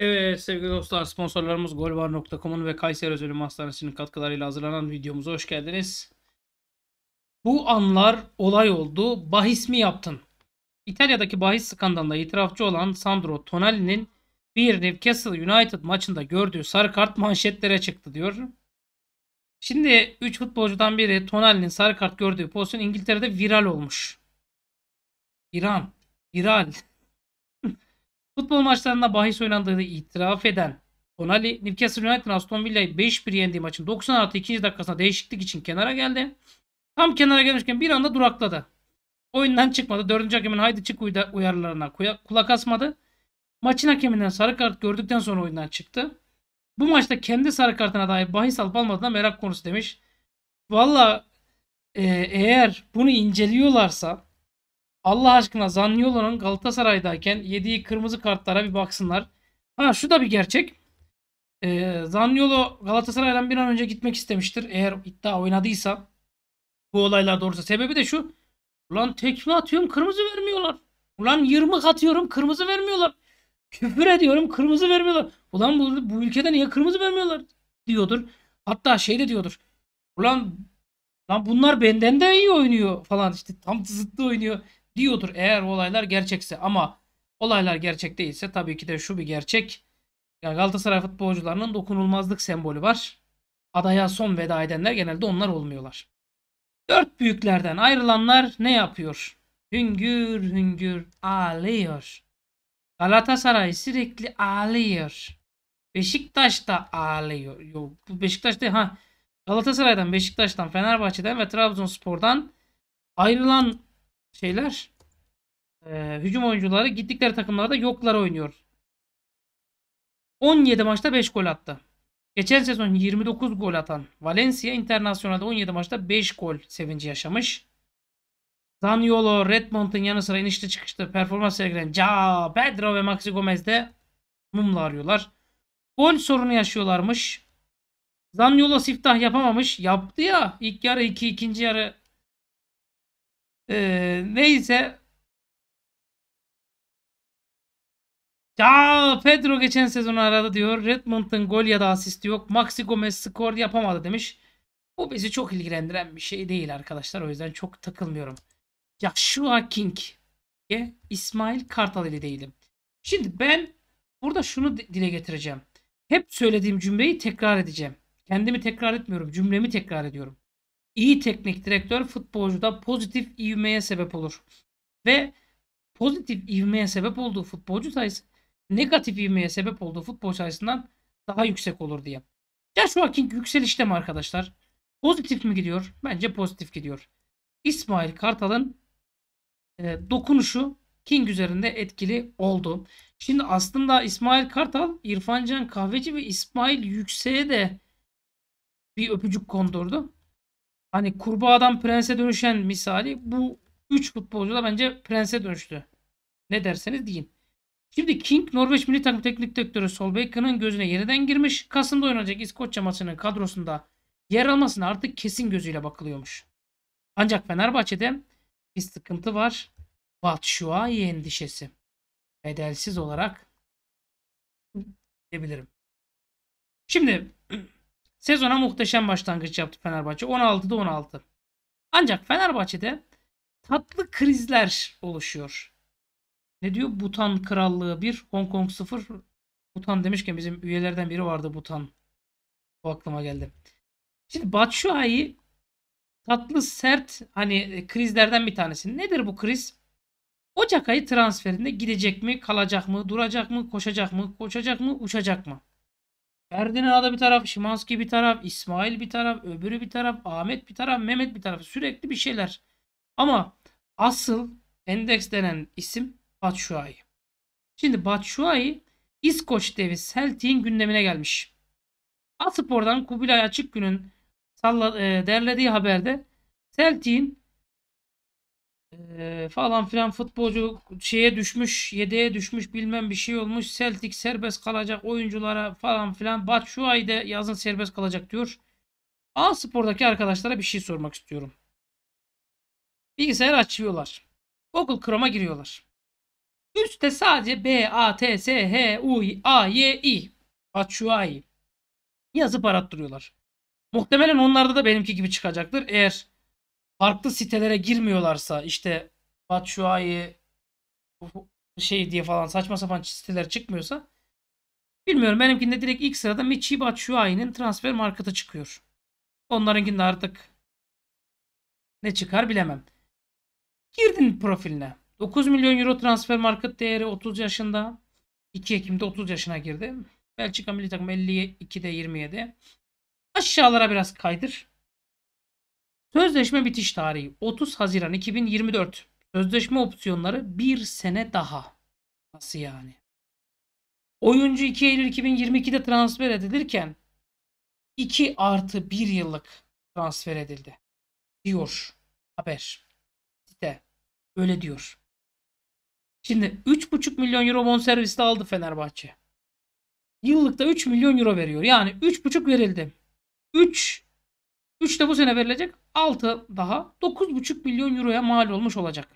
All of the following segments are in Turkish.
Evet sevgili dostlar sponsorlarımız golvar.com'un ve Kayseri Özel Hastanesi'nin katkılarıyla hazırlanan videomuza hoş geldiniz. Bu anlar olay oldu. Bahis mi yaptın? İtalya'daki bahis skandalında itirafçı olan Sandro Tonali'nin bir Newcastle United maçında gördüğü sarı kart manşetlere çıktı diyor. Şimdi 3 futbolcudan biri Tonali'nin sarı kart gördüğü pozisyon İngiltere'de viral olmuş. İran. Viral. Futbol maçlarında bahis oynandığını itiraf eden Tonali, Newcastle United'ın Aston Villa'yı 5-1 yendiği maçın 90 artı 2. dakikasında değişiklik için kenara geldi. Tam kenara gelmişken bir anda durakladı. Oyundan çıkmadı. 4. hakemin haydi çık uyarılarına kulak asmadı. Maçın hakeminden sarı kart gördükten sonra oyundan çıktı. Bu maçta kendi sarı kartına dair bahis alıp almadığına merak konusu demiş. Valla e, eğer bunu inceliyorlarsa Allah aşkına Zaniolo'nun Galatasaray'dayken yediği kırmızı kartlara bir baksınlar. Ha şu da bir gerçek. Ee, Zaniolo Galatasaray'dan bir an önce gitmek istemiştir. Eğer iddia oynadıysa bu olaylar doğrusu. Sebebi de şu. Ulan tekme atıyorum kırmızı vermiyorlar. Ulan yırmık atıyorum kırmızı vermiyorlar. Küfür ediyorum kırmızı vermiyorlar. Ulan bu, bu ülkede niye kırmızı vermiyorlar diyordur. Hatta şey de diyordur. Ulan lan bunlar benden de iyi oynuyor falan işte tam zıttı oynuyor diyordur eğer olaylar gerçekse ama olaylar gerçek değilse tabii ki de şu bir gerçek. Yani Galatasaray futbolcularının dokunulmazlık sembolü var. Adaya son veda edenler genelde onlar olmuyorlar. Dört büyüklerden ayrılanlar ne yapıyor? Hüngür hüngür ağlıyor. Galatasaray sürekli ağlıyor. Beşiktaş da ağlıyor. Yok, Beşiktaş değil ha. Galatasaray'dan, Beşiktaş'tan, Fenerbahçe'den ve Trabzonspor'dan ayrılan şeyler e, hücum oyuncuları gittikleri takımlarda yoklar oynuyor. 17 maçta 5 gol attı. Geçen sezon 29 gol atan Valencia Internacional'da 17 maçta 5 gol sevinci yaşamış. Zaniolo, Redmond'un yanı sıra inişte çıkışta performans sergileyen Ja, Pedro ve Maxi Gomez de mumla arıyorlar. Gol sorunu yaşıyorlarmış. Zaniolo siftah yapamamış. Yaptı ya. İlk yarı 2, iki, ikinci yarı ee, neyse. Ya Pedro geçen sezonu aradı diyor. Redmond'un gol ya da asisti yok. Maxi Gomez skor yapamadı demiş. Bu bizi çok ilgilendiren bir şey değil arkadaşlar. O yüzden çok takılmıyorum. Ya şu King ye İsmail Kartaleli değilim. Şimdi ben burada şunu dile getireceğim. Hep söylediğim cümleyi tekrar edeceğim. Kendimi tekrar etmiyorum. Cümlemi tekrar ediyorum. İyi teknik direktör futbolcuda pozitif ivmeye sebep olur. Ve pozitif ivmeye sebep olduğu futbolcu sayısı negatif ivmeye sebep olduğu futbol sayısından daha yüksek olur diye. Joshua King yükselişte mi arkadaşlar? Pozitif mi gidiyor? Bence pozitif gidiyor. İsmail Kartal'ın e, dokunuşu King üzerinde etkili oldu. Şimdi aslında İsmail Kartal, İrfan Can Kahveci ve İsmail Yüksek'e de bir öpücük kondurdu hani kurbağadan prense dönüşen misali bu 3 futbolcu da bence prense dönüştü. Ne derseniz deyin. Şimdi King Norveç milli takım teknik direktörü Solbekken'ın gözüne yeniden girmiş. Kasım'da oynanacak İskoçya maçının kadrosunda yer almasına artık kesin gözüyle bakılıyormuş. Ancak Fenerbahçe'de bir sıkıntı var. Batshuayi endişesi. Bedelsiz olarak diyebilirim. Şimdi Sezona muhteşem başlangıç yaptı Fenerbahçe. 16'da 16. Ancak Fenerbahçe'de tatlı krizler oluşuyor. Ne diyor? Butan Krallığı 1, Hong Kong 0. Butan demişken bizim üyelerden biri vardı Butan. O aklıma geldi. Şimdi Batshuayi tatlı sert hani e, krizlerden bir tanesi. Nedir bu kriz? Ocak ayı transferinde gidecek mi, kalacak mı, duracak mı, koşacak mı, koşacak mı, uçacak mı? Ferdinand'a bir taraf, Şimanski bir taraf, İsmail bir taraf, öbürü bir taraf, Ahmet bir taraf, Mehmet bir taraf. Sürekli bir şeyler. Ama asıl endeks denen isim Batshuayi. Şimdi Batshuayi İskoç devi Celtic'in gündemine gelmiş. Aspor'dan Kubilay Açık Gün'ün e, derlediği haberde Celtic'in ee, falan filan futbolcu şeye düşmüş, yedeğe düşmüş bilmem bir şey olmuş. Celtic serbest kalacak oyunculara falan filan. Bat şu ayda yazın serbest kalacak diyor. A Spor'daki arkadaşlara bir şey sormak istiyorum. Bilgisayar açıyorlar. Google Chrome'a giriyorlar. Üstte sadece B, A, T, S, H, U, A, Y, I. Batshuayi. Yazıp arattırıyorlar. Muhtemelen onlarda da benimki gibi çıkacaktır. Eğer farklı sitelere girmiyorlarsa işte Batshuayi şey diye falan saçma sapan siteler çıkmıyorsa bilmiyorum benimkinde direkt ilk sırada Michi Batshuayi'nin transfer markete çıkıyor. Onlarınkinde artık ne çıkar bilemem. Girdin profiline. 9 milyon euro transfer market değeri 30 yaşında. 2 Ekim'de 30 yaşına girdi. Belçika milli takım 52'de 27. Aşağılara biraz kaydır. Sözleşme bitiş tarihi 30 Haziran 2024. Sözleşme opsiyonları bir sene daha. Nasıl yani? Oyuncu 2 Eylül 2022'de transfer edilirken 2 artı 1 yıllık transfer edildi. Diyor haber. Site. Öyle diyor. Şimdi 3,5 milyon euro bonservisli aldı Fenerbahçe. Yıllıkta 3 milyon euro veriyor. Yani 3,5 verildi. 3 3 de bu sene verilecek. 6 daha 9,5 milyon euroya mal olmuş olacak.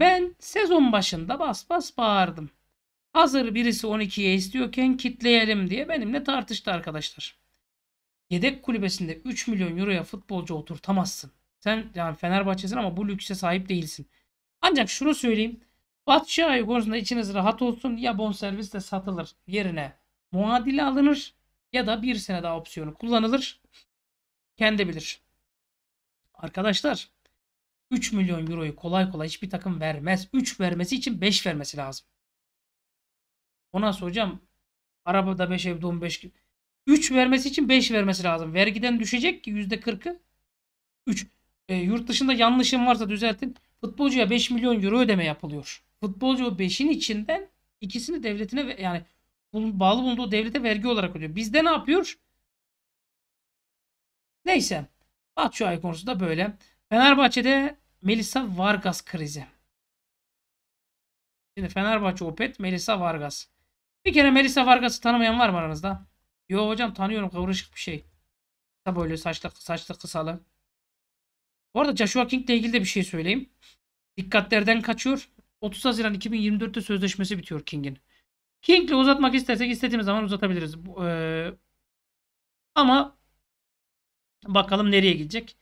Ben sezon başında bas bas bağırdım. Hazır birisi 12'ye istiyorken kitleyelim diye benimle tartıştı arkadaşlar. Yedek kulübesinde 3 milyon euroya futbolcu oturtamazsın. Sen yani Fenerbahçe'sin ama bu lükse sahip değilsin. Ancak şunu söyleyeyim. Batshuayi konusunda içiniz rahat olsun. Ya bonservis de satılır yerine muadili alınır ya da bir sene daha opsiyonu kullanılır. Kendi bilir. Arkadaşlar 3 milyon euroyu kolay kolay hiçbir takım vermez. 3 vermesi için 5 vermesi lazım. O nasıl hocam? Arabada 5 evde 15 gibi. 3 vermesi için 5 vermesi lazım. Vergiden düşecek ki %40'ı. 3. E, yurt dışında yanlışım varsa düzeltin. Futbolcuya 5 milyon euro ödeme yapılıyor. Futbolcu o 5'in içinden ikisini devletine yani bağlı bulunduğu devlete vergi olarak ödüyor. Bizde ne yapıyor? Neyse. Batshuayi konusu da böyle. Fenerbahçe'de Melisa Vargas krizi. Şimdi Fenerbahçe Opet Melisa Vargas. Bir kere Melisa Vargas'ı tanımayan var mı aranızda? Yo hocam tanıyorum kıvırışık bir şey. Kısa boylu saçlı, saçlı kısalı. Bu arada Joshua ile ilgili de bir şey söyleyeyim. Dikkatlerden kaçıyor. 30 Haziran 2024'te sözleşmesi bitiyor King'in. King'le uzatmak istersek istediğimiz zaman uzatabiliriz. Ee, ama Bakalım nereye gidecek.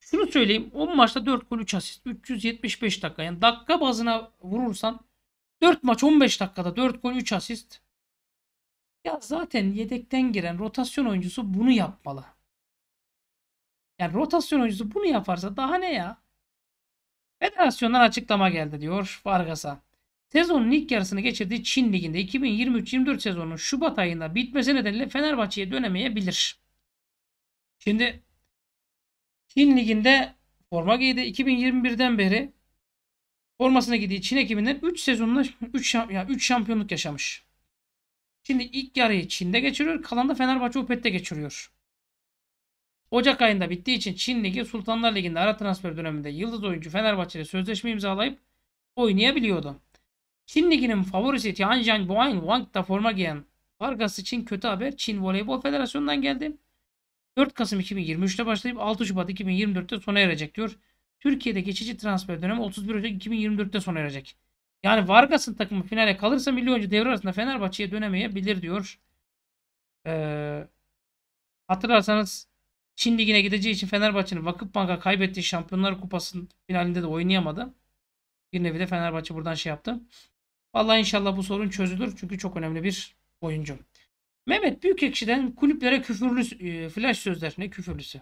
Şunu söyleyeyim. 10 maçta 4 gol 3 asist. 375 dakika. Yani dakika bazına vurursan 4 maç 15 dakikada 4 gol 3 asist. Ya zaten yedekten giren rotasyon oyuncusu bunu yapmalı. Yani rotasyon oyuncusu bunu yaparsa daha ne ya? Federasyondan açıklama geldi diyor Vargas'a. Sezonun ilk yarısını geçirdiği Çin Ligi'nde 2023-24 sezonun Şubat ayında bitmesi nedeniyle Fenerbahçe'ye dönemeyebilir. Şimdi Çin liginde forma giydi. 2021'den beri formasına giydiği Çin ekibinden 3 sezonla 3 yani 3 şampiyonluk yaşamış. Şimdi ilk yarıyı Çin'de geçiriyor. Kalan da Fenerbahçe Opet'te geçiriyor. Ocak ayında bittiği için Çin Ligi Sultanlar Ligi'nde ara transfer döneminde yıldız oyuncu Fenerbahçe ile sözleşme imzalayıp oynayabiliyordu. Çin Ligi'nin favorisi Tianjin Boeing Wang da forma giyen Vargas için kötü haber Çin Voleybol Federasyonu'ndan geldi. 4 Kasım 2023'te başlayıp 6 Şubat 2024'te sona erecek diyor. Türkiye'de geçici transfer dönemi 31 Ocak 2024'te sona erecek. Yani Vargas'ın takımı finale kalırsa milli oyuncu devre arasında Fenerbahçe'ye dönemeyebilir diyor. Ee, hatırlarsanız Çin Ligi'ne gideceği için Fenerbahçe'nin Vakıfbank'a kaybettiği Şampiyonlar Kupası'nın finalinde de oynayamadı. Bir nevi de Fenerbahçe buradan şey yaptı. Vallahi inşallah bu sorun çözülür çünkü çok önemli bir oyuncu. Mehmet Büyükekşi'den kulüplere küfürlü e, flash sözler. Ne küfürlüsü?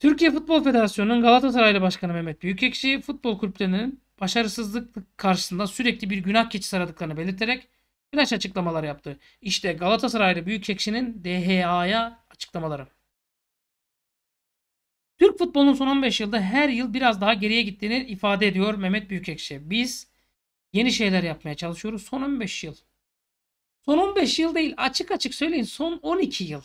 Türkiye Futbol Federasyonu'nun Galatasaraylı Başkanı Mehmet Büyükekşi futbol kulüplerinin başarısızlık karşısında sürekli bir günah keçi saradıklarını belirterek flash açıklamalar yaptı. İşte Galatasaraylı Büyükekşi'nin DHA'ya açıklamaları. Türk futbolunun son 15 yılda her yıl biraz daha geriye gittiğini ifade ediyor Mehmet Büyükekşi. Biz yeni şeyler yapmaya çalışıyoruz. Son 15 yıl. Son 15 yıl değil açık açık söyleyin son 12 yıl.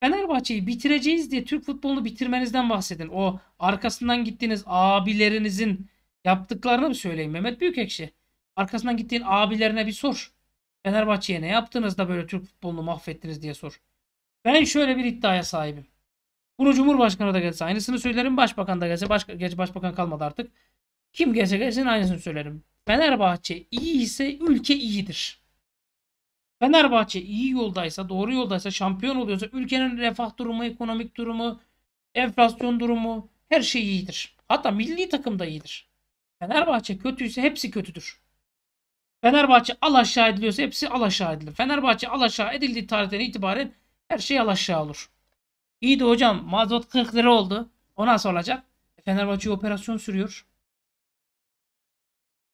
Fenerbahçe'yi bitireceğiz diye Türk futbolunu bitirmenizden bahsedin. O arkasından gittiğiniz abilerinizin yaptıklarını bir söyleyin Mehmet Büyükekşi? Arkasından gittiğin abilerine bir sor. Fenerbahçe'ye ne yaptınız da böyle Türk futbolunu mahvettiniz diye sor. Ben şöyle bir iddiaya sahibim. Bunu Cumhurbaşkanı da gelse aynısını söylerim. Başbakan da gelse. Baş, geç başbakan kalmadı artık. Kim gelse gelsin aynısını söylerim. Fenerbahçe iyi ise ülke iyidir. Fenerbahçe iyi yoldaysa, doğru yoldaysa, şampiyon oluyorsa ülkenin refah durumu, ekonomik durumu, enflasyon durumu her şey iyidir. Hatta milli takım da iyidir. Fenerbahçe kötüyse hepsi kötüdür. Fenerbahçe al aşağı ediliyorsa hepsi al aşağı edilir. Fenerbahçe al aşağı edildiği tarihten itibaren her şey al aşağı olur. İyi de hocam mazot 40 lira oldu. Ona soracak. E, Fenerbahçe operasyon sürüyor.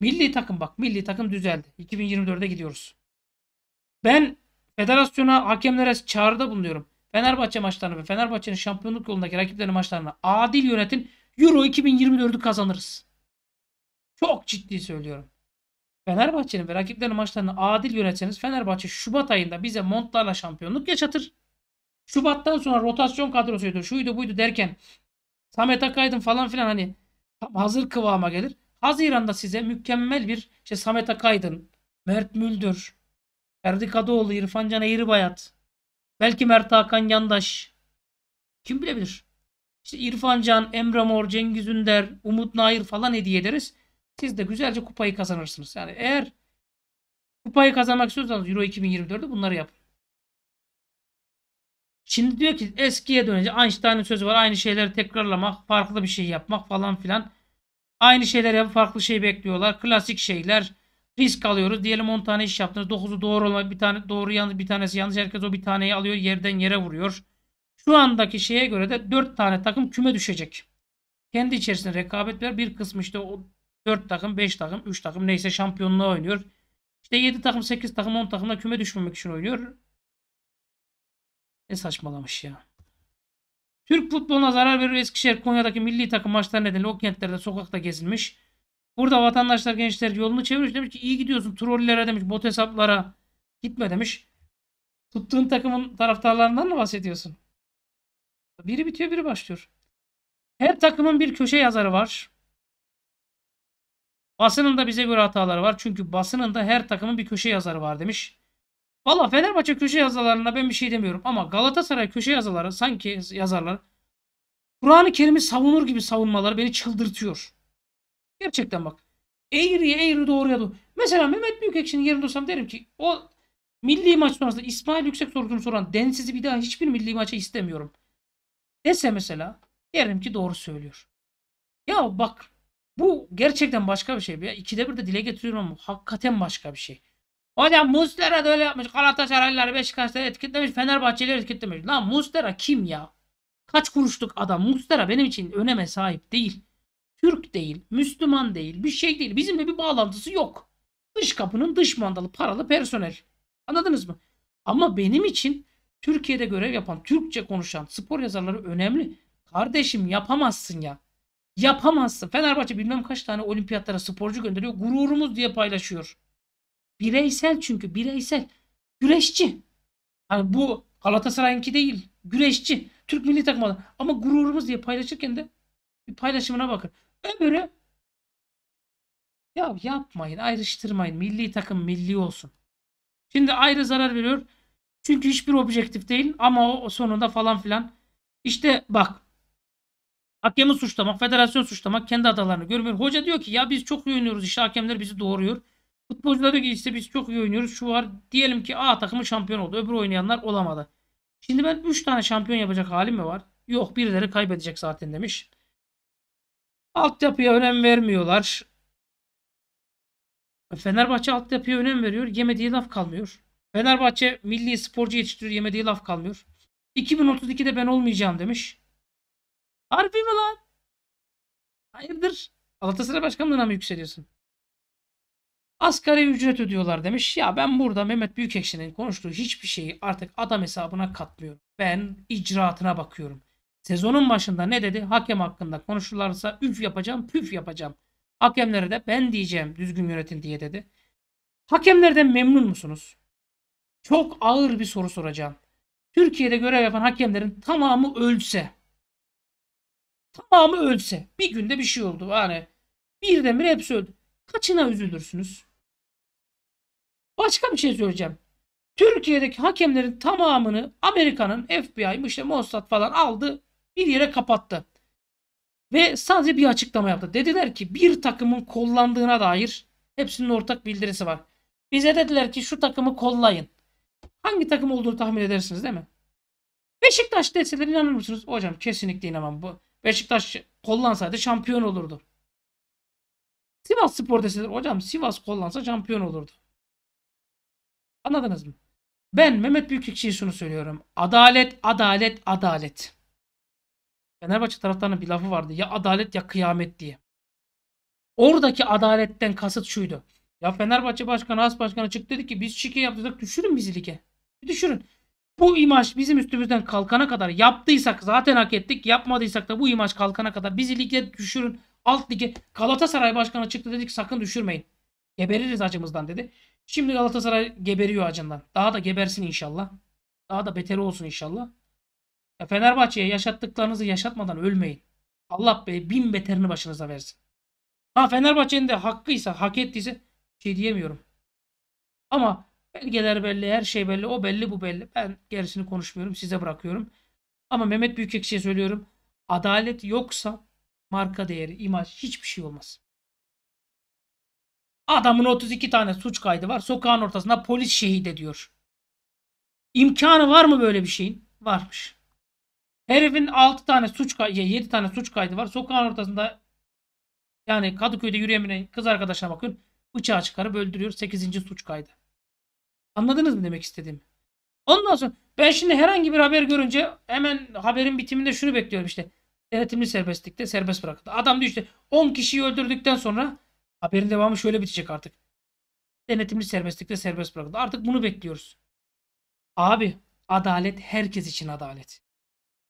Milli takım bak milli takım düzeldi. 2024'e gidiyoruz. Ben federasyona, hakemlere çağrıda bulunuyorum. Fenerbahçe maçlarını ve Fenerbahçe'nin şampiyonluk yolundaki rakiplerin maçlarını adil yönetin. Euro 2024'ü kazanırız. Çok ciddi söylüyorum. Fenerbahçe'nin ve rakiplerinin maçlarını adil yönetseniz Fenerbahçe Şubat ayında bize montlarla şampiyonluk yaşatır. Şubat'tan sonra rotasyon kadrosuydu, şuydu buydu derken Samet Akaydın falan filan hani hazır kıvama gelir. Haziran'da size mükemmel bir işte Samet Akaydın, Mert Müldür, Ferdi Kadıoğlu, İrfan Can Eğribayat. Belki Mert Hakan Yandaş. Kim bilebilir? İşte İrfan Can, Emre Mor, Cengiz Ünder, Umut Nair falan hediye ederiz. Siz de güzelce kupayı kazanırsınız. Yani eğer kupayı kazanmak istiyorsanız Euro 2024'de bunları yapın. Şimdi diyor ki eskiye dönünce Einstein'ın sözü var. Aynı şeyleri tekrarlamak, farklı bir şey yapmak falan filan. Aynı şeyler yapıp farklı şey bekliyorlar. Klasik şeyler risk alıyoruz. Diyelim 10 tane iş yaptınız. 9'u doğru olma bir tane doğru yanlış bir tanesi yanlış. Herkes o bir taneyi alıyor yerden yere vuruyor. Şu andaki şeye göre de 4 tane takım küme düşecek. Kendi içerisinde rekabet var. Bir kısmı işte o 4 takım, 5 takım, 3 takım neyse şampiyonluğa oynuyor. İşte 7 takım, 8 takım, 10 da küme düşmemek için oynuyor. Ne saçmalamış ya. Türk futboluna zarar verir Eskişehir Konya'daki milli takım maçları nedeniyle o kentlerde sokakta gezilmiş. Burada vatandaşlar gençler yolunu çevirmiş. Demiş ki iyi gidiyorsun trollere demiş bot hesaplara gitme demiş. Tuttuğun takımın taraftarlarından mı bahsediyorsun? Biri bitiyor biri başlıyor. Her takımın bir köşe yazarı var. Basının da bize göre hataları var. Çünkü basının da her takımın bir köşe yazarı var demiş. Valla Fenerbahçe köşe yazarlarına ben bir şey demiyorum. Ama Galatasaray köşe yazarları sanki yazarlar Kur'an-ı Kerim'i savunur gibi savunmaları beni çıldırtıyor. Gerçekten bak. Eğriye eğri doğruya doğru. Mesela Mehmet Büyükekşi'nin yerinde olsam derim ki o milli maç sonrasında İsmail Yüksek sorusunu soran densizi bir daha hiçbir milli maça istemiyorum. Dese mesela derim ki doğru söylüyor. Ya bak bu gerçekten başka bir şey. Ya ikide bir de dile getiriyorum ama hakikaten başka bir şey. Hocam Muslera da öyle yapmış. Galatasaraylılar Beşiktaş'ta etiketlemiş. Fenerbahçeliler etiketlemiş. Lan Mustera kim ya? Kaç kuruşluk adam? Mustera benim için öneme sahip değil. Türk değil, Müslüman değil, bir şey değil. Bizimle bir bağlantısı yok. Dış kapının dış mandalı, paralı personel. Anladınız mı? Ama benim için Türkiye'de görev yapan, Türkçe konuşan spor yazarları önemli. Kardeşim yapamazsın ya. Yapamazsın. Fenerbahçe bilmem kaç tane olimpiyatlara sporcu gönderiyor. Gururumuz diye paylaşıyor. Bireysel çünkü bireysel. Güreşçi. Hani bu Galatasaray'ınki değil. Güreşçi. Türk milli takımı. Ama gururumuz diye paylaşırken de bir paylaşımına bakın. Öbürü ya yapmayın ayrıştırmayın. Milli takım milli olsun. Şimdi ayrı zarar veriyor. Çünkü hiçbir objektif değil ama o sonunda falan filan. İşte bak hakemi suçlamak, federasyon suçlamak, kendi adalarını görmüyor. Hoca diyor ki ya biz çok iyi oynuyoruz işte hakemler bizi doğuruyor. Futbolcular diyor ki işte biz çok iyi oynuyoruz şu var. Diyelim ki A takımı şampiyon oldu öbür oynayanlar olamadı. Şimdi ben 3 tane şampiyon yapacak halim mi var? Yok birileri kaybedecek zaten demiş. Altyapıya önem vermiyorlar. Fenerbahçe altyapıya önem veriyor. Yemediği laf kalmıyor. Fenerbahçe milli sporcu yetiştiriyor. Yemediği laf kalmıyor. 2032'de ben olmayacağım demiş. Harbi mi lan? Hayırdır? Galatasaray Başkanlığı'na mı yükseliyorsun? Asgari ücret ödüyorlar demiş. Ya ben burada Mehmet Büyükekşi'nin konuştuğu hiçbir şeyi artık adam hesabına katmıyorum. Ben icraatına bakıyorum. Sezonun başında ne dedi? Hakem hakkında konuşurlarsa üf yapacağım, püf yapacağım. Hakemlere de ben diyeceğim düzgün yönetin diye dedi. Hakemlerden memnun musunuz? Çok ağır bir soru soracağım. Türkiye'de görev yapan hakemlerin tamamı ölse. Tamamı ölse. Bir günde bir şey oldu. Yani birdenbire hepsi öldü. Kaçına üzülürsünüz? Başka bir şey söyleyeceğim. Türkiye'deki hakemlerin tamamını Amerika'nın FBI, işte Mossad falan aldı bir yere kapattı. Ve sadece bir açıklama yaptı. Dediler ki bir takımın kollandığına dair hepsinin ortak bildirisi var. Bize dediler ki şu takımı kollayın. Hangi takım olduğunu tahmin edersiniz değil mi? Beşiktaş deseler inanır mısınız? Hocam kesinlikle inanmam. Bu Beşiktaş kollansaydı şampiyon olurdu. Sivas Spor deseler hocam Sivas kollansa şampiyon olurdu. Anladınız mı? Ben Mehmet Büyükekşi'ye şunu söylüyorum. Adalet, adalet, adalet. Fenerbahçe taraftarının bir lafı vardı. Ya adalet ya kıyamet diye. Oradaki adaletten kasıt şuydu. Ya Fenerbahçe Başkanı, As Başkanı çıktı dedi ki biz şike yaptırdık düşürün bizi lige. Bir düşürün. Bu imaj bizim üstümüzden kalkana kadar yaptıysak zaten hak ettik. Yapmadıysak da bu imaj kalkana kadar bizi lige düşürün. Alt lige Galatasaray Başkanı çıktı dedik sakın düşürmeyin. Gebeririz acımızdan dedi. Şimdi Galatasaray geberiyor acından. Daha da gebersin inşallah. Daha da beteri olsun inşallah. Ya e, Fenerbahçe'ye yaşattıklarınızı yaşatmadan ölmeyin. Allah be bin beterini başınıza versin. Ha Fenerbahçe'nin de hakkıysa, hak ettiyse şey diyemiyorum. Ama belgeler belli, her şey belli, o belli, bu belli. Ben gerisini konuşmuyorum, size bırakıyorum. Ama Mehmet Büyükekşi'ye söylüyorum. Adalet yoksa marka değeri, imaj hiçbir şey olmaz. Adamın 32 tane suç kaydı var. Sokağın ortasında polis şehit ediyor. İmkanı var mı böyle bir şeyin? Varmış. Herifin 6 tane suç kaydı, 7 tane suç kaydı var. Sokağın ortasında yani Kadıköy'de yürüyen kız arkadaşına bakın. Bıçağı çıkarıp öldürüyor. 8. suç kaydı. Anladınız mı demek istediğimi? Ondan sonra ben şimdi herhangi bir haber görünce hemen haberin bitiminde şunu bekliyorum işte. Denetimli serbestlikte serbest bırakıldı. Adam diyor işte 10 kişiyi öldürdükten sonra haberin devamı şöyle bitecek artık. Denetimli serbestlikte serbest bırakıldı. Artık bunu bekliyoruz. Abi adalet herkes için adalet.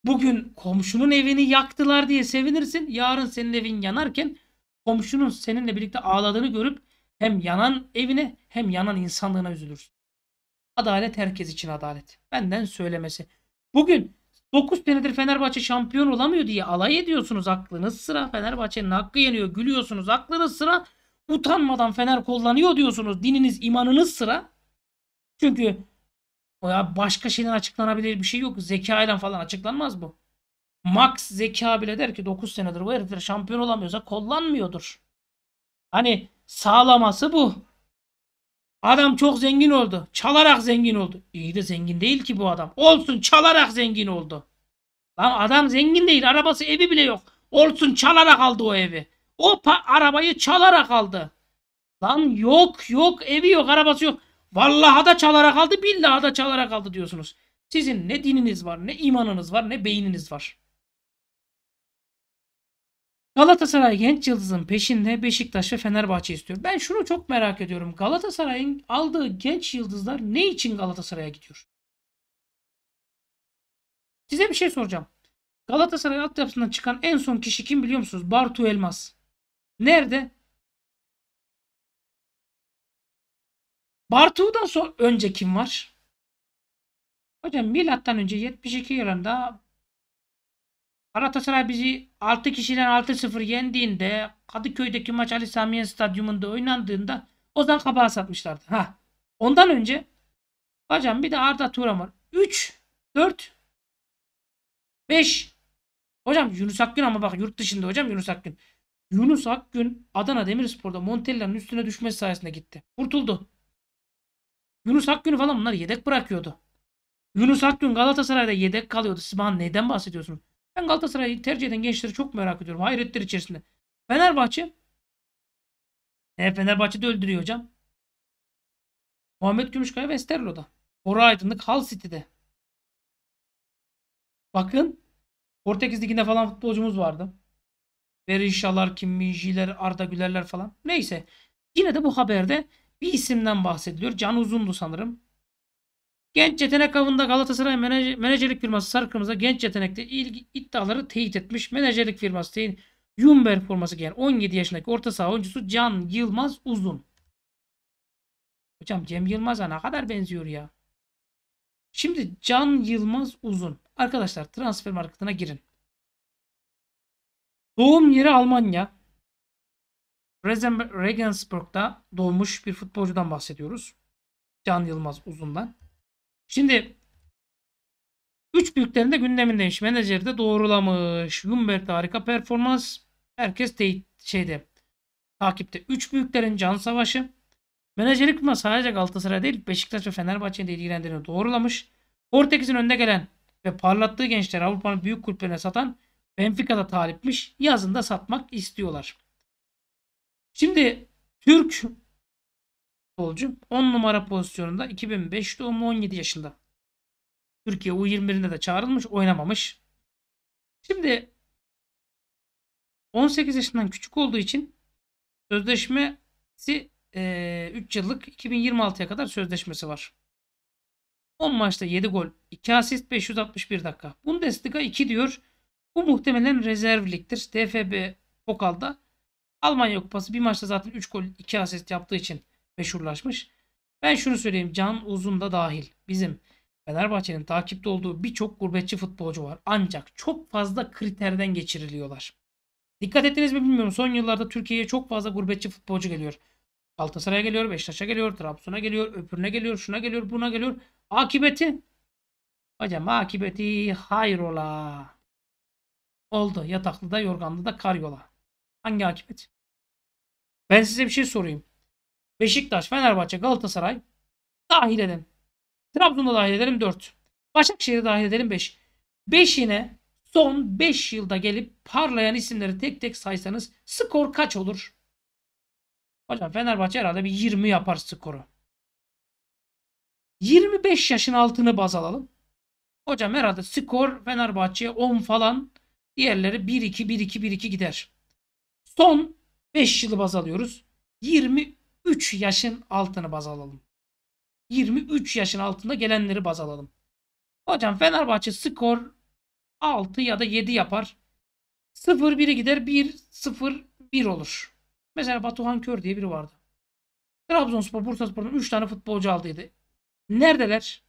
Bugün komşunun evini yaktılar diye sevinirsin. Yarın senin evin yanarken komşunun seninle birlikte ağladığını görüp hem yanan evine hem yanan insanlığına üzülürsün. Adalet herkes için adalet. Benden söylemesi. Bugün 9 senedir Fenerbahçe şampiyon olamıyor diye alay ediyorsunuz aklınız sıra. Fenerbahçe'nin hakkı yeniyor gülüyorsunuz aklınız sıra. Utanmadan Fener kullanıyor diyorsunuz dininiz imanınız sıra. Çünkü ya başka şeyden açıklanabilir bir şey yok. zekayla falan açıklanmaz bu. Max zeka bile der ki 9 senedir bu herifler şampiyon olamıyorsa kollanmıyordur. Hani sağlaması bu. Adam çok zengin oldu. Çalarak zengin oldu. İyi de zengin değil ki bu adam. Olsun çalarak zengin oldu. Lan adam zengin değil. Arabası evi bile yok. Olsun çalarak aldı o evi. O arabayı çalarak aldı. Lan yok yok evi yok arabası yok. Vallaha da çalarak aldı, billaha da çalarak aldı diyorsunuz. Sizin ne dininiz var, ne imanınız var, ne beyniniz var. Galatasaray genç yıldızın peşinde Beşiktaş ve Fenerbahçe istiyor. Ben şunu çok merak ediyorum. Galatasaray'ın aldığı genç yıldızlar ne için Galatasaray'a gidiyor? Size bir şey soracağım. Galatasaray altyapısından çıkan en son kişi kim biliyor musunuz? Bartu Elmas. Nerede? Bartu'dan sonra önce kim var? Hocam milattan önce 72 yılında Galatasaray bizi 6 kişiden 6-0 yendiğinde Kadıköy'deki maç Ali Samiyen Stadyumunda oynandığında Ozan Kabağı satmışlardı. Ha. Ondan önce hocam bir de Arda Turan var. 3 4 5 Hocam Yunus Akgün ama bak yurt dışında hocam Yunus Akgün. Yunus Akgün Adana Demirspor'da Montella'nın üstüne düşmesi sayesinde gitti. Kurtuldu. Yunus Akgün'ü falan bunlar yedek bırakıyordu. Yunus Akgün Galatasaray'da yedek kalıyordu. Siz bana neden bahsediyorsunuz? Ben Galatasaray'ı tercih eden gençleri çok merak ediyorum. Hayretler içerisinde. Fenerbahçe. E, Fenerbahçe de öldürüyor hocam. Muhammed Gümüşkaya Westerlo'da. Bora Aydınlık Hull City'de. Bakın. Portekiz Ligi'nde falan futbolcumuz vardı. Berişalar, Kimmijiler, Arda Gülerler falan. Neyse. Yine de bu haberde bir isimden bahsediliyor. Can Uzundu sanırım. Genç Yetenek Avı'nda Galatasaray menajerlik firması Sarı genç yetenekte ilgi iddiaları teyit etmiş. Menajerlik firması teyit Jumber forması giyen 17 yaşındaki orta saha oyuncusu Can Yılmaz Uzun. Hocam Cem Yılmaz'a ne kadar benziyor ya. Şimdi Can Yılmaz Uzun. Arkadaşlar transfer marketine girin. Doğum yeri Almanya. Regensburg'da doğmuş bir futbolcudan bahsediyoruz. Can Yılmaz uzundan. Şimdi üç büyüklerin de gündemindeymiş. Menajeri de doğrulamış. Jumbert'te harika performans. Herkes de şeyde takipte. Üç büyüklerin can savaşı. Menajerlik mi sadece Galatasaray değil Beşiktaş ve Fenerbahçe'nin de ilgilendiğini doğrulamış. Portekiz'in önde gelen ve parlattığı gençler Avrupa'nın büyük kulüplerine satan Benfica'da talipmiş. Yazında satmak istiyorlar. Şimdi Türk futbolcu 10 numara pozisyonunda 2005 doğumlu 17 yaşında. Türkiye U21'inde de çağrılmış oynamamış. Şimdi 18 yaşından küçük olduğu için sözleşmesi e, 3 yıllık 2026'ya kadar sözleşmesi var. 10 maçta 7 gol, 2 asist, 561 dakika. Bundesliga 2 diyor. Bu muhtemelen rezervliktir ligdir. DFB Pokal'da Almanya Kupası bir maçta zaten 3 gol 2 asist yaptığı için meşhurlaşmış. Ben şunu söyleyeyim Can Uzun da dahil bizim Fenerbahçe'nin takipte olduğu birçok gurbetçi futbolcu var. Ancak çok fazla kriterden geçiriliyorlar. Dikkat ettiniz mi bilmiyorum. Son yıllarda Türkiye'ye çok fazla gurbetçi futbolcu geliyor. Galatasaray'a geliyor, Beşiktaş'a geliyor, Trabzon'a geliyor, öpürüne geliyor, şuna geliyor, buna geliyor. Akibeti hocam akibeti hayrola. Oldu yataklıda yorganlıda karyola. Hangi akibet? Ben size bir şey sorayım. Beşiktaş, Fenerbahçe, Galatasaray dahil edin. Trabzon'da dahil edelim 4. Başakşehir'e dahil edelim 5. 5'ine son 5 yılda gelip parlayan isimleri tek tek saysanız skor kaç olur? Hocam Fenerbahçe herhalde bir 20 yapar skoru. 25 yaşın altını baz alalım. Hocam herhalde skor Fenerbahçe 10 falan. Diğerleri 1-2 1-2 1-2 gider. Son 5 yılı baz alıyoruz. 23 yaşın altını baz alalım. 23 yaşın altında gelenleri baz alalım. Hocam Fenerbahçe skor 6 ya da 7 yapar. 0 1'i gider 1-0-1 olur. Mesela Batuhan Kör diye biri vardı. Trabzonspor, Bursaspor'un 3 tane futbolcu aldıydı. Neredeler?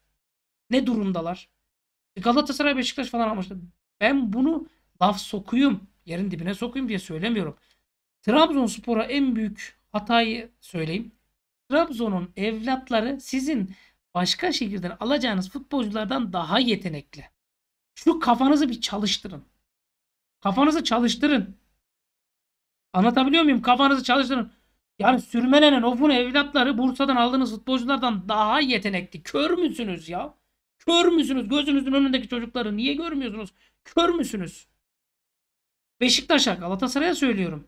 Ne durumdalar? E, Galatasaray, Beşiktaş falan almıştı. Ben bunu laf sokuyum, yerin dibine sokuyum diye söylemiyorum. Trabzonspor'a en büyük hatayı söyleyeyim. Trabzon'un evlatları sizin başka şekilde alacağınız futbolculardan daha yetenekli. Şu kafanızı bir çalıştırın. Kafanızı çalıştırın. Anlatabiliyor muyum? Kafanızı çalıştırın. Yani Sürmenen'in Of'un evlatları Bursa'dan aldığınız futbolculardan daha yetenekli. Kör müsünüz ya? Kör müsünüz? Gözünüzün önündeki çocukları niye görmüyorsunuz? Kör müsünüz? Beşiktaş'a, Galatasaray'a söylüyorum.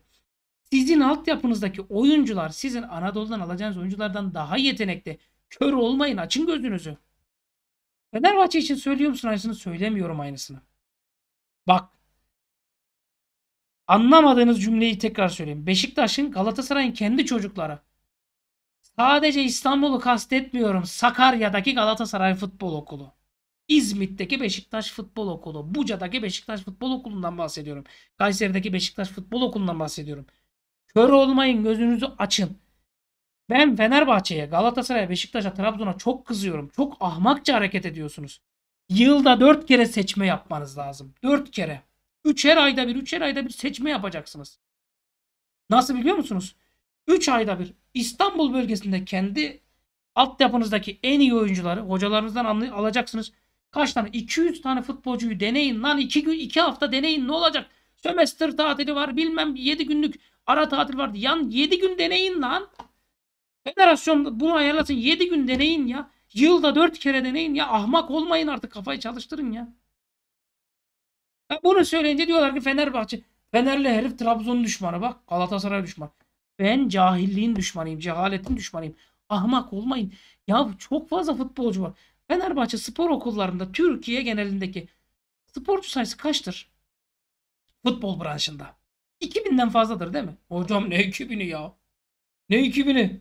Sizin altyapınızdaki oyuncular sizin Anadolu'dan alacağınız oyunculardan daha yetenekli. Kör olmayın açın gözünüzü. Fenerbahçe için söylüyor musun aynısını söylemiyorum aynısını. Bak anlamadığınız cümleyi tekrar söyleyeyim. Beşiktaş'ın Galatasaray'ın kendi çocukları. Sadece İstanbul'u kastetmiyorum. Sakarya'daki Galatasaray Futbol Okulu. İzmit'teki Beşiktaş Futbol Okulu. Buca'daki Beşiktaş Futbol Okulu'ndan bahsediyorum. Kayseri'deki Beşiktaş Futbol Okulu'ndan bahsediyorum. Kör olmayın gözünüzü açın. Ben Fenerbahçe'ye, Galatasaray'a, Beşiktaş'a, Trabzon'a çok kızıyorum. Çok ahmakça hareket ediyorsunuz. Yılda 4 kere seçme yapmanız lazım. 4 kere. 3'er ayda bir, 3'er ayda bir seçme yapacaksınız. Nasıl biliyor musunuz? 3 ayda bir İstanbul bölgesinde kendi altyapınızdaki en iyi oyuncuları hocalarınızdan alacaksınız. Kaç tane? 200 tane futbolcuyu deneyin lan. 2 gün 2 hafta deneyin ne olacak? Sömestr tatili var bilmem 7 günlük Ara tatil vardı. Yan 7 gün deneyin lan. Federasyon bunu ayarlasın. 7 gün deneyin ya. Yılda 4 kere deneyin ya. Ahmak olmayın artık kafayı çalıştırın ya. ya bunu söyleyince diyorlar ki Fenerbahçe. Fenerli herif Trabzon düşmanı bak. Galatasaray düşmanı. Ben cahilliğin düşmanıyım. Cehaletin düşmanıyım. Ahmak olmayın. Ya çok fazla futbolcu var. Fenerbahçe spor okullarında Türkiye genelindeki sporcu sayısı kaçtır? Futbol branşında. 2000'den fazladır değil mi? Hocam ne 2000'i ya? Ne 2000'i?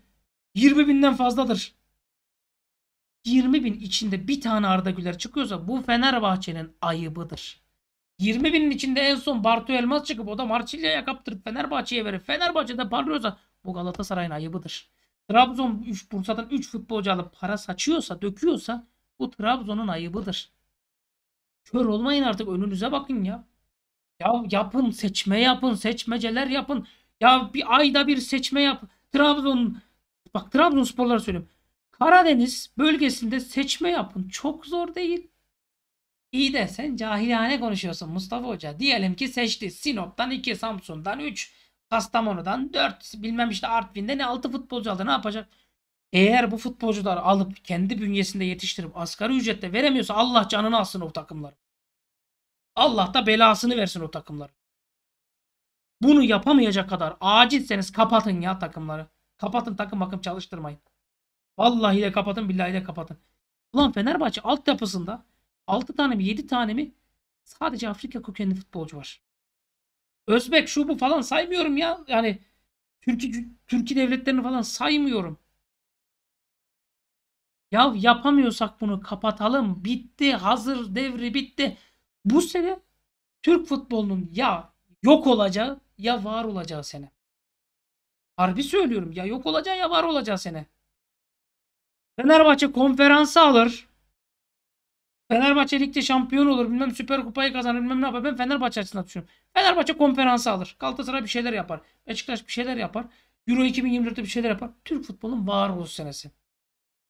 20 binden fazladır. 20 bin içinde bir tane Arda Güler çıkıyorsa bu Fenerbahçe'nin ayıbıdır. 20 binin içinde en son Bartu Elmas çıkıp o da Marsilya'ya kaptırıp Fenerbahçe'ye verip Fenerbahçe'de parlıyorsa bu Galatasaray'ın ayıbıdır. Trabzon 3 Bursa'dan 3 futbolcu alıp para saçıyorsa, döküyorsa bu Trabzon'un ayıbıdır. Kör olmayın artık önünüze bakın ya. Ya yapın seçme yapın seçmeceler yapın. Ya bir ayda bir seçme yap. Trabzon bak Trabzonsporlar söylüyorum. Karadeniz bölgesinde seçme yapın. Çok zor değil. İyi de sen cahilane konuşuyorsun Mustafa Hoca. Diyelim ki seçti. Sinop'tan 2, Samsun'dan 3, Kastamonu'dan 4. Bilmem işte Artvin'de ne 6 futbolcu aldı ne yapacak? Eğer bu futbolcuları alıp kendi bünyesinde yetiştirip asgari ücretle veremiyorsa Allah canını alsın o takımlar. Allah da belasını versin o takımları. Bunu yapamayacak kadar acilseniz kapatın ya takımları. Kapatın takım bakım çalıştırmayın. Vallahi de kapatın billahi de kapatın. Ulan Fenerbahçe altyapısında 6 tane mi 7 tane mi sadece Afrika kökenli futbolcu var. Özbek şu bu falan saymıyorum ya. Yani Türkiye, Türkiye devletlerini falan saymıyorum. Ya yapamıyorsak bunu kapatalım. Bitti. Hazır devri bitti. Bu sene Türk futbolunun ya yok olacağı ya var olacağı sene. Harbi söylüyorum ya yok olacağı ya var olacağı sene. Fenerbahçe konferansı alır. Fenerbahçe ligde şampiyon olur. Bilmem Süper Kupayı kazanır. Bilmem ne yapar. Ben Fenerbahçe açısından düşünüyorum. Fenerbahçe konferansı alır. Galatasaray bir şeyler yapar. Beşiktaş bir şeyler yapar. Euro 2024'te bir şeyler yapar. Türk futbolun var varoluş senesi.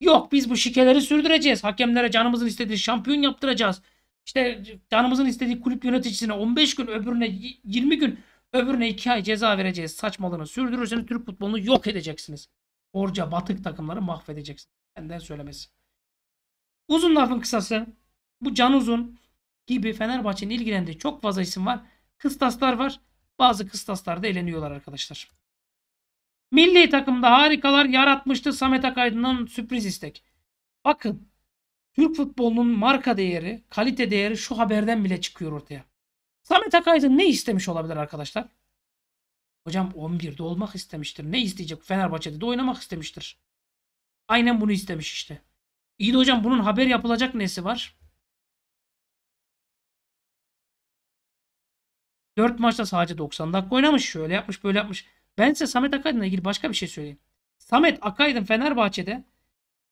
Yok biz bu şikeleri sürdüreceğiz. Hakemlere canımızın istediği şampiyon yaptıracağız. İşte canımızın istediği kulüp yöneticisine 15 gün, öbürüne 20 gün, öbürüne 2 ay ceza vereceğiz saçmalığını sürdürürseniz Türk futbolunu yok edeceksiniz. orca batık takımları mahvedeceksiniz. Benden söylemesi. Uzun lafın kısası bu Can Uzun gibi Fenerbahçe'nin ilgilendiği çok fazla isim var. Kıstaslar var. Bazı kıstaslar da eleniyorlar arkadaşlar. Milli takımda harikalar yaratmıştı Samet Akaydın'ın sürpriz istek. Bakın Türk futbolunun marka değeri, kalite değeri şu haberden bile çıkıyor ortaya. Samet Akaydın ne istemiş olabilir arkadaşlar? Hocam 11'de olmak istemiştir. Ne isteyecek? Fenerbahçe'de de oynamak istemiştir. Aynen bunu istemiş işte. İyi de hocam bunun haber yapılacak nesi var? 4 maçta sadece 90 dakika oynamış. Şöyle yapmış böyle yapmış. Ben size Samet Akaydın'la ilgili başka bir şey söyleyeyim. Samet Akaydın Fenerbahçe'de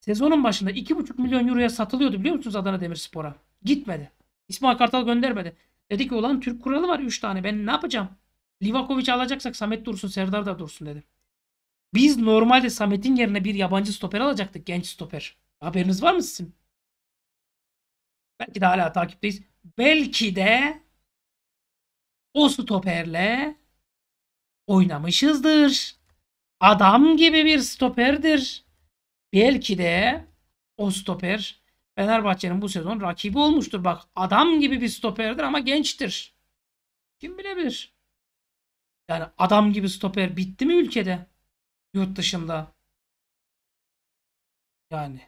Sezonun başında 2,5 milyon euroya satılıyordu biliyor musunuz Adana Demirspor'a? Gitmedi. İsmail Kartal göndermedi. Dedi ki ulan Türk kuralı var 3 tane ben ne yapacağım? Livakovic'i alacaksak Samet dursun Serdar da dursun dedi. Biz normalde Samet'in yerine bir yabancı stoper alacaktık genç stoper. Haberiniz var mı sizin? Belki de hala takipteyiz. Belki de o stoperle oynamışızdır. Adam gibi bir stoperdir belki de o stoper Fenerbahçe'nin bu sezon rakibi olmuştur. Bak adam gibi bir stoperdir ama gençtir. Kim bilebilir? Yani adam gibi stoper bitti mi ülkede? Yurt dışında. Yani.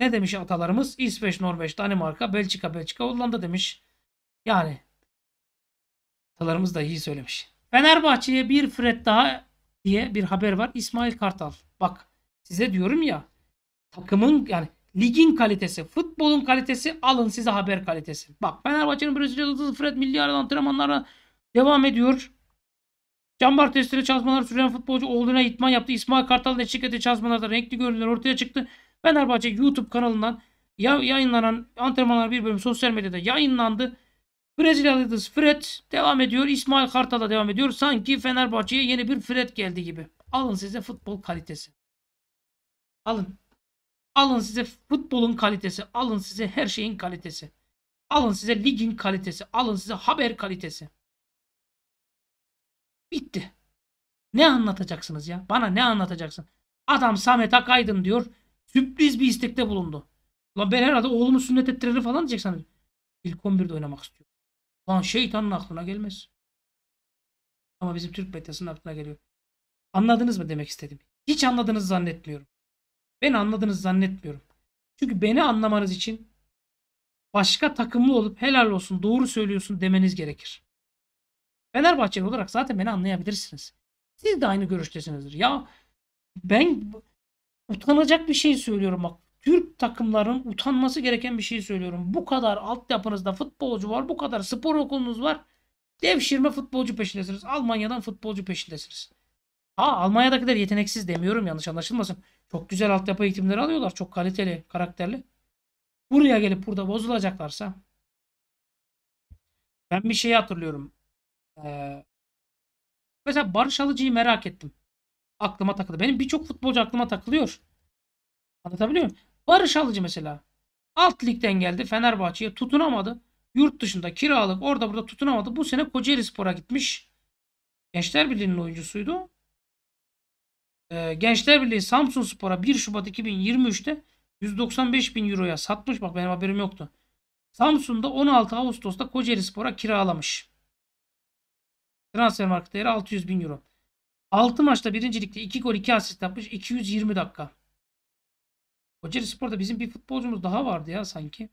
Ne demiş atalarımız? İsveç, Norveç, Danimarka, Belçika, Belçika, Hollanda demiş. Yani. Atalarımız da iyi söylemiş. Fenerbahçe'ye bir Fred daha diye bir haber var. İsmail Kartal. Bak Size diyorum ya takımın yani ligin kalitesi, futbolun kalitesi alın size haber kalitesi. Bak Fenerbahçe'nin Brezilya'da Fred milli arada antrenmanlara devam ediyor. Cambar testiyle çalışmalar süren futbolcu olduğuna itman yaptı. İsmail Kartal ile çalışmalarda renkli görünümler ortaya çıktı. Fenerbahçe YouTube kanalından ya yayınlanan antrenmanlar bir bölüm sosyal medyada yayınlandı. Brezilyalı yıldız Fred devam ediyor. İsmail Kartal'a devam ediyor. Sanki Fenerbahçe'ye yeni bir Fred geldi gibi. Alın size futbol kalitesi. Alın. Alın size futbolun kalitesi. Alın size her şeyin kalitesi. Alın size ligin kalitesi. Alın size haber kalitesi. Bitti. Ne anlatacaksınız ya? Bana ne anlatacaksın? Adam Samet Akaydın diyor. Sürpriz bir istekte bulundu. Lan ben herhalde oğlumu sünnet ettirir falan diyecek sanırım. İlk 11'de oynamak istiyor. Lan şeytanın aklına gelmez. Ama bizim Türk medyasının aklına geliyor. Anladınız mı demek istedim? Hiç anladınız zannetmiyorum. Beni anladığınızı zannetmiyorum. Çünkü beni anlamanız için başka takımlı olup helal olsun doğru söylüyorsun demeniz gerekir. Fenerbahçeli olarak zaten beni anlayabilirsiniz. Siz de aynı görüştesinizdir. Ya ben utanacak bir şey söylüyorum bak. Türk takımların utanması gereken bir şey söylüyorum. Bu kadar altyapınızda futbolcu var, bu kadar spor okulunuz var. Devşirme futbolcu peşindesiniz. Almanya'dan futbolcu peşindesiniz. Ha Almanya'dakiler yeteneksiz demiyorum yanlış anlaşılmasın. Çok güzel altyapı eğitimleri alıyorlar. Çok kaliteli, karakterli. Buraya gelip burada bozulacaklarsa ben bir şeyi hatırlıyorum. Ee, mesela Barış Alıcı'yı merak ettim. Aklıma takıldı. Benim birçok futbolcu aklıma takılıyor. Anlatabiliyor muyum? Barış Alıcı mesela. Alt ligden geldi Fenerbahçe'ye tutunamadı. Yurt dışında kiralık orada burada tutunamadı. Bu sene Kocaeli Spor'a gitmiş. Gençler Birliği'nin oyuncusuydu. Ee, Gençler Birliği Samsun Spor'a 1 Şubat 2023'te 195 bin euroya satmış. Bak benim haberim yoktu. Samsun'da 16 Ağustos'ta Kocaeli Spor'a kiralamış. Transfer market değeri 600 bin euro. 6 maçta birincilikte 2 gol 2 asist yapmış. 220 dakika. Kocaeli Spor'da bizim bir futbolcumuz daha vardı ya sanki.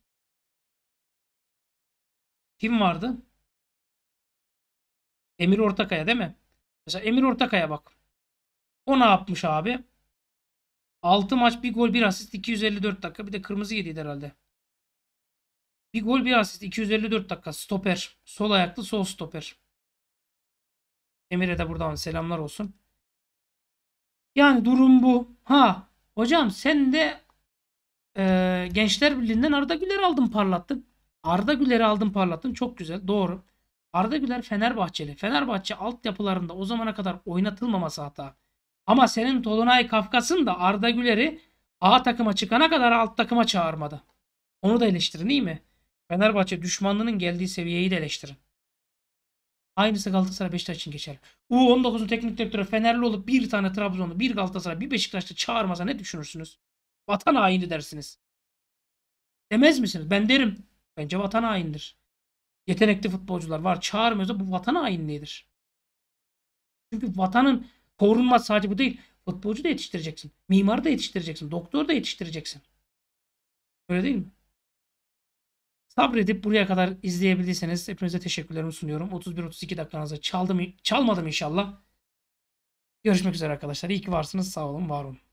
Kim vardı? Emir Ortakaya değil mi? Mesela Emir Ortakaya bak. O ne yapmış abi? 6 maç bir gol bir asist 254 dakika. Bir de kırmızı yediydi herhalde. Bir gol bir asist 254 dakika. Stoper. Sol ayaklı sol stoper. Emir'e de buradan selamlar olsun. Yani durum bu. Ha hocam sen de e, Gençler Birliği'nden Arda Güler aldın parlattın. Arda Güler'i aldın parlattın. Çok güzel. Doğru. Arda Güler Fenerbahçeli. Fenerbahçe altyapılarında o zamana kadar oynatılmaması hata. Ama senin Tolunay Kafkas'ın da Arda Güler'i A takıma çıkana kadar alt takıma çağırmadı. Onu da eleştirin değil mi? Fenerbahçe düşmanlığının geldiği seviyeyi de eleştirin. Aynısı Galatasaray Beşiktaş için geçer. U19'un teknik direktörü Fenerli olup bir tane Trabzonlu, bir Galatasaray, bir Beşiktaşlı çağırmasa ne düşünürsünüz? Vatan haini dersiniz. Demez misiniz? Ben derim. Bence vatan haindir. Yetenekli futbolcular var. Çağırmıyorsa bu vatan hainliğidir. Çünkü vatanın korunma sadece bu değil. Futbolcu da yetiştireceksin. Mimar da yetiştireceksin. Doktor da yetiştireceksin. Öyle değil mi? Sabredip buraya kadar izleyebildiyseniz hepinize teşekkürlerimi sunuyorum. 31-32 dakikanızda çaldım, çalmadım inşallah. Görüşmek üzere arkadaşlar. İyi ki varsınız. Sağ olun, var olun.